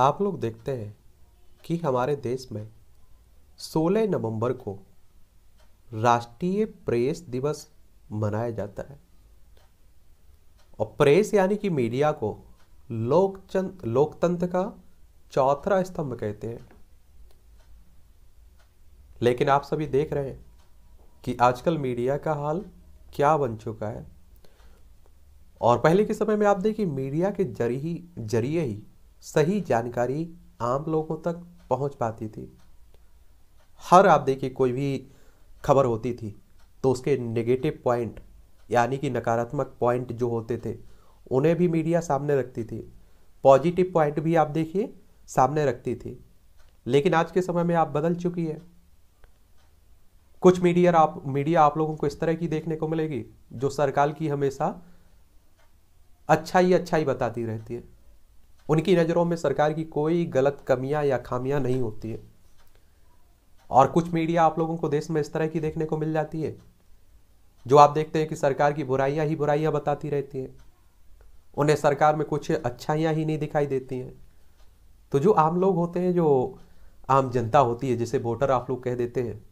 आप लोग देखते हैं कि हमारे देश में 16 नवंबर को राष्ट्रीय प्रेस दिवस मनाया जाता है और प्रेस यानी कि मीडिया को लोकचंद लोकतंत्र का चौथा स्तंभ कहते हैं लेकिन आप सभी देख रहे हैं कि आजकल मीडिया का हाल क्या बन चुका है और पहले के समय में आप देखिए मीडिया के जरिए ही जरिए ही सही जानकारी आम लोगों तक पहुंच पाती थी हर आप देखिए कोई भी खबर होती थी तो उसके नेगेटिव पॉइंट यानी कि नकारात्मक पॉइंट जो होते थे उन्हें भी मीडिया सामने रखती थी पॉजिटिव पॉइंट भी आप देखिए सामने रखती थी लेकिन आज के समय में आप बदल चुकी है कुछ मीडिया आप मीडिया आप लोगों को इस तरह की देखने को मिलेगी जो सरकार की हमेशा अच्छा ही अच्छा ही बताती रहती है उनकी नज़रों में सरकार की कोई गलत कमियां या खामियां नहीं होती है और कुछ मीडिया आप लोगों को देश में इस तरह की देखने को मिल जाती है जो आप देखते हैं कि सरकार की बुराइयां ही बुराइयां बताती रहती हैं उन्हें सरकार में कुछ अच्छाइयाँ ही नहीं दिखाई देती हैं तो जो आम लोग होते हैं जो आम जनता होती है जिसे वोटर आप लोग कह देते हैं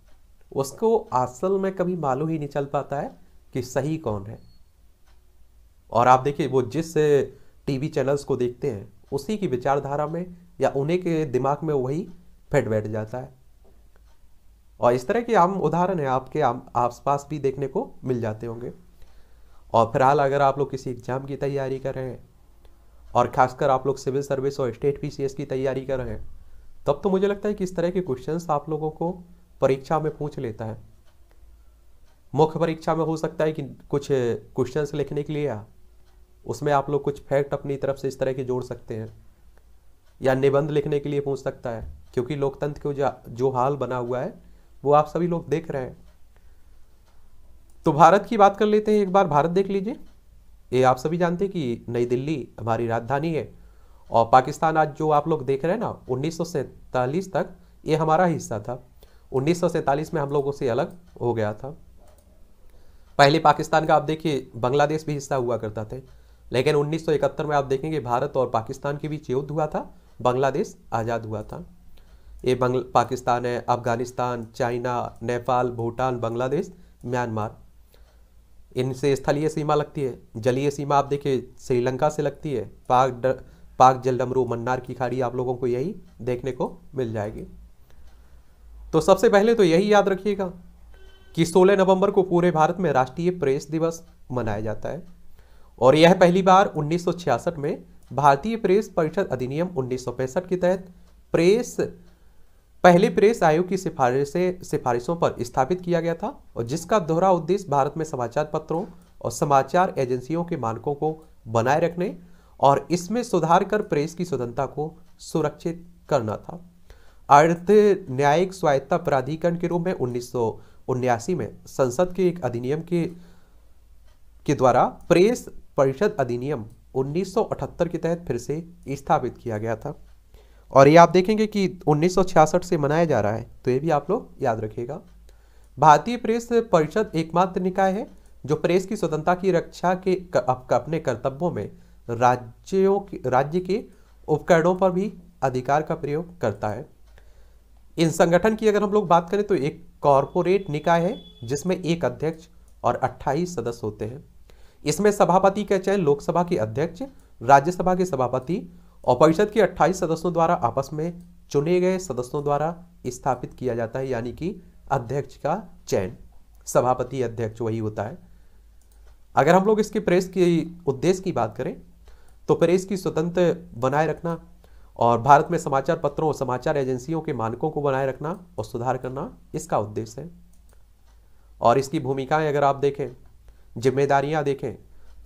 उसको असल में कभी मालूम ही नहीं चल पाता है कि सही कौन है और आप देखिए वो जिस टीवी चैनल्स को देखते हैं उसी की विचारधारा में या उन्हीं के दिमाग में वही फिट बैठ जाता है और इस तरह के आम उदाहरण है आपके आम आसपास भी देखने को मिल जाते होंगे और फिलहाल अगर आप लोग किसी एग्ज़ाम की तैयारी कर रहे हैं और खासकर आप लोग सिविल सर्विस और स्टेट पी की तैयारी कर रहे हैं तब तो मुझे लगता है कि इस तरह के क्वेश्चन आप लोगों को परीक्षा में पूछ लेता है मुख्य परीक्षा में हो सकता है कि कुछ क्वेश्चंस लिखने के लिए उसमें आप लोग कुछ फैक्ट अपनी तरफ से इस तरह के जोड़ सकते हैं या निबंध लिखने के लिए पूछ सकता है क्योंकि लोकतंत्र को जो हाल बना हुआ है वो आप सभी लोग देख रहे हैं तो भारत की बात कर लेते हैं एक बार भारत देख लीजिए ये आप सभी जानते हैं कि नई दिल्ली हमारी राजधानी है और पाकिस्तान आज जो आप लोग देख रहे हैं ना उन्नीस तक ये हमारा हिस्सा था उन्नीस में हम लोगों से अलग हो गया था पहले पाकिस्तान का आप देखिए बांग्लादेश भी हिस्सा हुआ करता था लेकिन 1971 में आप देखेंगे भारत और पाकिस्तान के बीच युद्ध हुआ था बांग्लादेश आज़ाद हुआ था ये पाकिस्तान है अफगानिस्तान चाइना नेपाल भूटान बांग्लादेश म्यांमार इनसे स्थलीय सीमा लगती है जलीय सीमा आप देखिए श्रीलंका से लगती है पाक द, पाक जलडमरू मन्नार की खाड़ी आप लोगों को यही देखने को मिल जाएगी तो सबसे पहले तो यही याद रखिएगा कि 16 नवंबर को पूरे भारत में राष्ट्रीय प्रेस दिवस मनाया जाता है और यह पहली बार 1966 में भारतीय प्रेस परिषद अधिनियम उन्नीस के तहत प्रेस पहले प्रेस आयोग की सिफारिशें सिफारिशों पर स्थापित किया गया था और जिसका दोहरा उद्देश्य भारत में समाचार पत्रों और समाचार एजेंसियों के मानकों को बनाए रखने और इसमें सुधार कर प्रेस की स्वतंत्रता को सुरक्षित करना था अर्ध न्यायिक स्वायत्ता प्राधिकरण के रूप में उन्नीस में संसद के एक अधिनियम के के द्वारा प्रेस परिषद अधिनियम 1978 के तहत फिर से स्थापित किया गया था और ये आप देखेंगे कि 1966 से मनाया जा रहा है तो ये भी आप लोग याद रखिएगा भारतीय प्रेस परिषद एकमात्र निकाय है जो प्रेस की स्वतंत्रता की रक्षा के अपने कर्तव्यों में राज्यों के राज्य के उपकरणों पर भी अधिकार का प्रयोग करता है इन संगठन की अगर हम लोग बात करें तो एक कॉरपोरेट निकाय है जिसमें एक अध्यक्ष और 28 सदस्य होते हैं इसमें सभापति का चयन लोकसभा के अध्यक्ष राज्यसभा के सभापति और परिषद के 28 सदस्यों द्वारा आपस में चुने गए सदस्यों द्वारा स्थापित किया जाता है यानी कि अध्यक्ष का चयन सभापति अध्यक्ष वही होता है अगर हम लोग इसके प्रेस के उद्देश्य की बात करें तो प्रेस की स्वतंत्र बनाए रखना और भारत में समाचार पत्रों और समाचार एजेंसियों के मानकों को बनाए रखना और सुधार करना इसका उद्देश्य है और इसकी भूमिकाएं अगर आप देखें जिम्मेदारियां देखें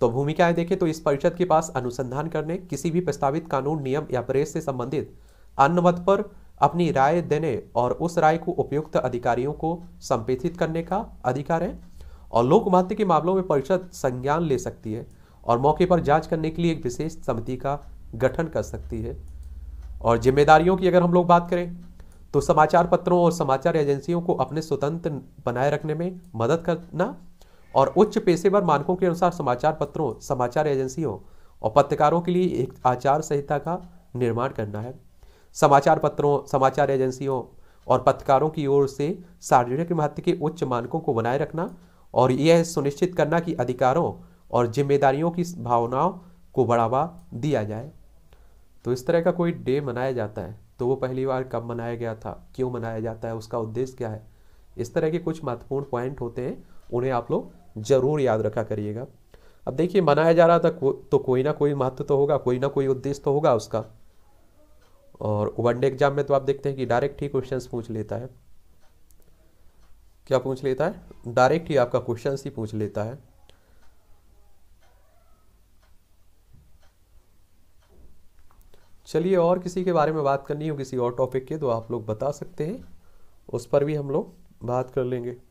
तो भूमिकाएं देखें तो इस परिषद के पास अनुसंधान करने किसी भी प्रस्तावित कानून नियम या प्रेस से संबंधित अन्य मत पर अपनी राय देने और उस राय को उपयुक्त अधिकारियों को संपेथित करने का अधिकार है और महत्व के मामलों में परिषद संज्ञान ले सकती है और मौके पर जांच करने के लिए एक विशेष समिति का गठन कर सकती है और जिम्मेदारियों की अगर हम लोग बात करें तो समाचार पत्रों और समाचार एजेंसियों को अपने स्वतंत्र बनाए रखने में मदद करना और उच्च पेशेवर मानकों के अनुसार समाचार पत्रों समाचार एजेंसियों और पत्रकारों के लिए एक आचार संहिता का निर्माण करना है समाचार पत्रों समाचार एजेंसियों और पत्रकारों की ओर से सार्वजनिक महत्व के उच्च मानकों को बनाए रखना और यह सुनिश्चित करना कि अधिकारों और जिम्मेदारियों की भावनाओं को बढ़ावा दिया जाए तो इस तरह का कोई डे मनाया जाता है तो वो पहली बार कब मनाया गया था क्यों मनाया जाता है उसका उद्देश्य क्या है इस तरह के कुछ महत्वपूर्ण पॉइंट होते हैं उन्हें आप लोग ज़रूर याद रखा करिएगा अब देखिए मनाया जा रहा था को, तो कोई ना कोई महत्व तो होगा कोई ना कोई उद्देश्य तो होगा उसका और वनडे एग्जाम में तो आप देखते हैं कि डायरेक्ट ही क्वेश्चन पूछ लेता है क्या पूछ लेता है डायरेक्ट ही आपका क्वेश्चन ही पूछ लेता है चलिए और किसी के बारे में बात करनी हो किसी और टॉपिक के तो आप लोग बता सकते हैं उस पर भी हम लोग बात कर लेंगे